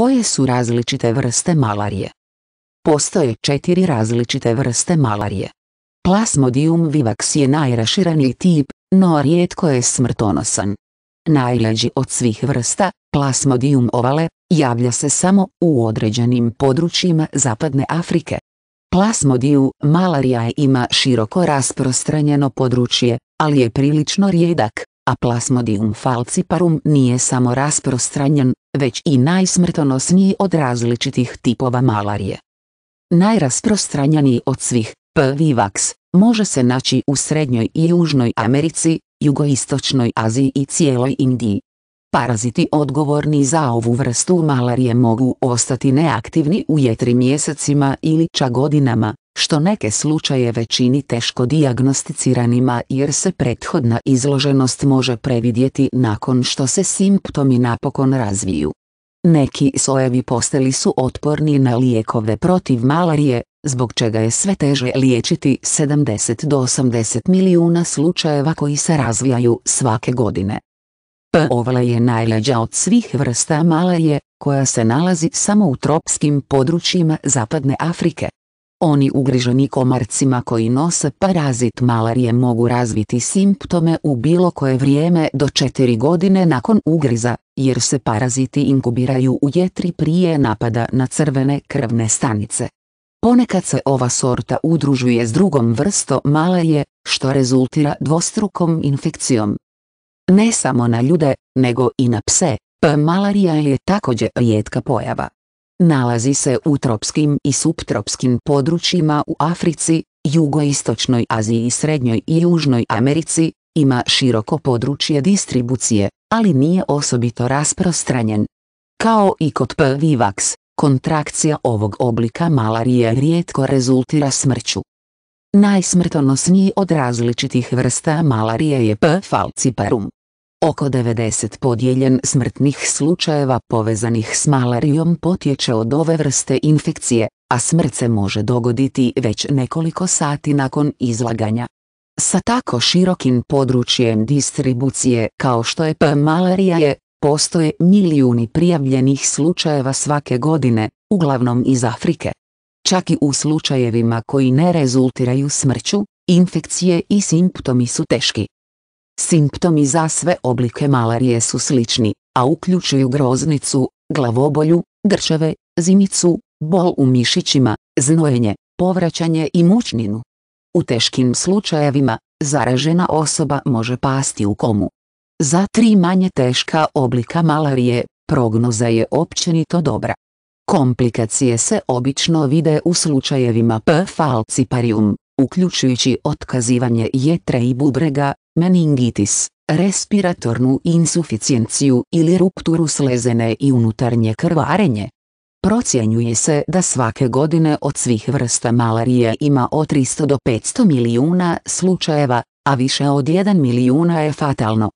Koje su različite vrste malarije? Postoje četiri različite vrste malarije. Plasmodium vivax je najrašireniji tip, no rijetko je smrtonosan. Najleđi od svih vrsta, plasmodium ovale, javlja se samo u određenim područjima zapadne Afrike. Plasmodiju malarija ima široko rasprostranjeno područje, ali je prilično rijedak a plasmodium falciparum nije samo rasprostranjen, već i najsmrtonosniji od različitih tipova malarije. Najrasprostranjeniji od svih, P. vivax, može se naći u Srednjoj i Južnoj Americi, Jugoistočnoj Aziji i cijeloj Indiji. Paraziti odgovorni za ovu vrstu malarije mogu ostati neaktivni u jetri mjesecima ili čak godinama, što neke slučajeve čini teško dijagnosticiranima jer se prethodna izloženost može previdjeti nakon što se simptomi napokon razviju. Neki sojevi posteli su otporni na lijekove protiv malarije, zbog čega je sve teže liječiti 70 do 80 milijuna slučajeva koji se razvijaju svake godine. P. Ovala je najleđa od svih vrsta malarije, koja se nalazi samo u tropskim područjima zapadne Afrike. Oni ugriženi komarcima koji nose parazit malarije mogu razviti simptome u bilo koje vrijeme do 4 godine nakon ugriza, jer se paraziti inkubiraju u jetri prije napada na crvene krvne stanice. Ponekad se ova sorta udružuje s drugom vrstom malarije, što rezultira dvostrukom infekcijom. Ne samo na ljude, nego i na pse, malarija je također rijetka pojava. Nalazi se u tropskim i subtropskim područjima u Africi, jugoistočnoj Aziji i srednjoj i južnoj Americi, ima široko područje distribucije, ali nije osobito rasprostranjen. Kao i kod P. vivax, kontrakcija ovog oblika malarije rijetko rezultira smrću. Najsmrtonosniji od različitih vrsta malarije je P. falciparum. Oko 90 podijeljen smrtnih slučajeva povezanih s malarijom potječe od ove vrste infekcije, a smrt se može dogoditi već nekoliko sati nakon izlaganja. Sa tako širokim područjem distribucije kao što je P. malarija je, postoje milijuni prijavljenih slučajeva svake godine, uglavnom iz Afrike. Čak i u slučajevima koji ne rezultiraju smrću, infekcije i simptomi su teški. Simptomi za sve oblike malarije su slični, a uključuju groznicu, glavobolju, grčeve, zimicu, bol u mišićima, znojenje, povraćanje i mučninu. U teškim slučajevima, zaražena osoba može pasti u komu. Za tri manje teška oblika malarije, prognoza je općenito dobra. Komplikacije se obično vide u slučajevima P. falciparium, uključujući otkazivanje jetre i bubrega, meningitis, respiratornu insuficijenciju ili rupturu slezene i unutarnje krvarenje. Procjenjuje se da svake godine od svih vrsta malarije ima od 300 do 500 milijuna slučajeva, a više od 1 milijuna je fatalno.